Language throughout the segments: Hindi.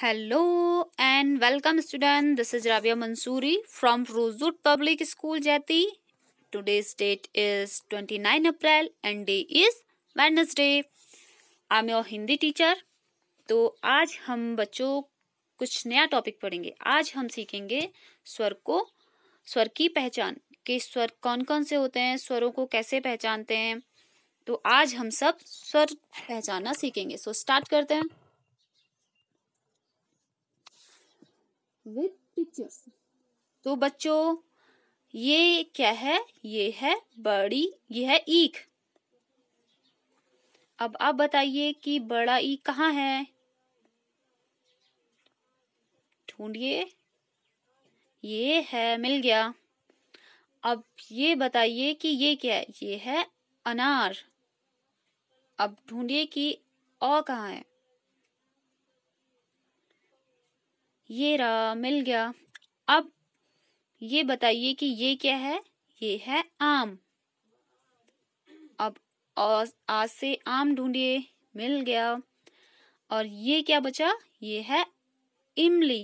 hello and welcome student this is Rabia Mansuri from रोजूट पब्लिक स्कूल जैती today's date is twenty nine April and day is Wednesday I am your Hindi teacher तो आज हम बच्चों कुछ नया टॉपिक पढ़ेंगे आज हम सीखेंगे स्वर को स्वर की पहचान के स्वर कौन कौन से होते हैं स्वरों को कैसे पहचानते हैं तो आज हम सब स्वर पहचाना सीखेंगे सो so, स्टार्ट करते हैं विद पिक्चर्स तो बच्चों ये क्या है ये है बड़ी ये है ईख अब आप बताइए कि बड़ा ईख कहाँ है ढूंढिए ये है मिल गया अब ये बताइए कि ये क्या है ये है अनार अब ढूंढिए कि और कहाँ है ये रहा मिल गया अब ये बताइए कि ये क्या है ये है आम अब आज से आम ढूंढिए मिल गया और ये क्या बचा ये है इमली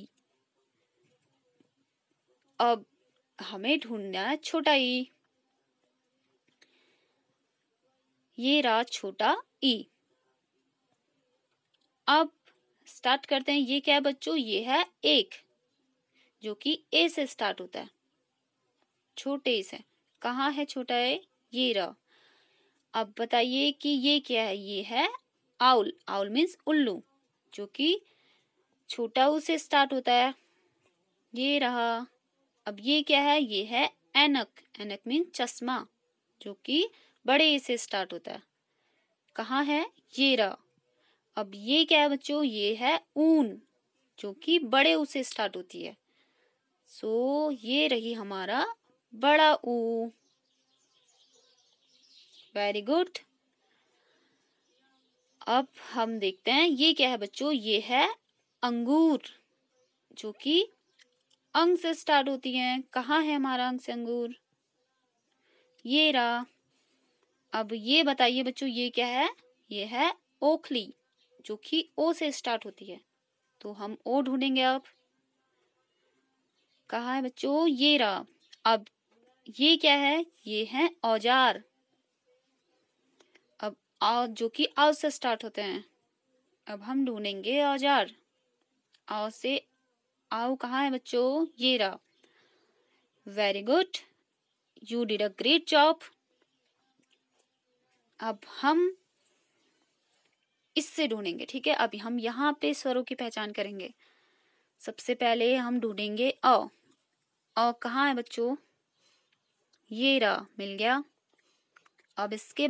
अब हमें ढूंढना है छोटा ई ये रहा छोटा ई अब स्टार्ट करते हैं ये क्या है बच्चों ये है एक जो कि ए से स्टार्ट होता है छोटे से कहा है छोटा ए ये रहा अब बताइए कि ये क्या है ये है आउल आउल मीन्स उल्लू जो कि छोटा ऊ से स्टार्ट होता है ये रहा अब ये क्या है ये है एनक एनक मीन चश्मा जो कि बड़े ए से स्टार्ट होता है कहाँ है ये रहा अब ये क्या है बच्चों ये है ऊन जो कि बड़े ऊ से स्टार्ट होती है सो so, ये रही हमारा बड़ा ऊ वेरी गुड अब हम देखते हैं ये क्या है बच्चों ये है अंगूर जो कि अंग से स्टार्ट होती है कहाँ है हमारा अंग से अंगूर ये रहा अब ये बताइए बच्चों ये क्या है ये है ओखली जो कि ओ से स्टार्ट होती है तो हम ओ ढूंढेंगे अब कहा है बच्चों ये रहा अब ये क्या है ये है औजार अब आ जो कि आ से स्टार्ट होते हैं अब हम ढूंढेंगे औजार आ से आओ कहा है बच्चों ये रहा very good you did a great job अब हम इससे ढूंढेंगे ठीक है अभी हम यहाँ पे स्वरों की पहचान करेंगे सबसे पहले हम ढूंढेंगे अ कहा कहाँ है बच्चों ये रा मिल गया अब इसके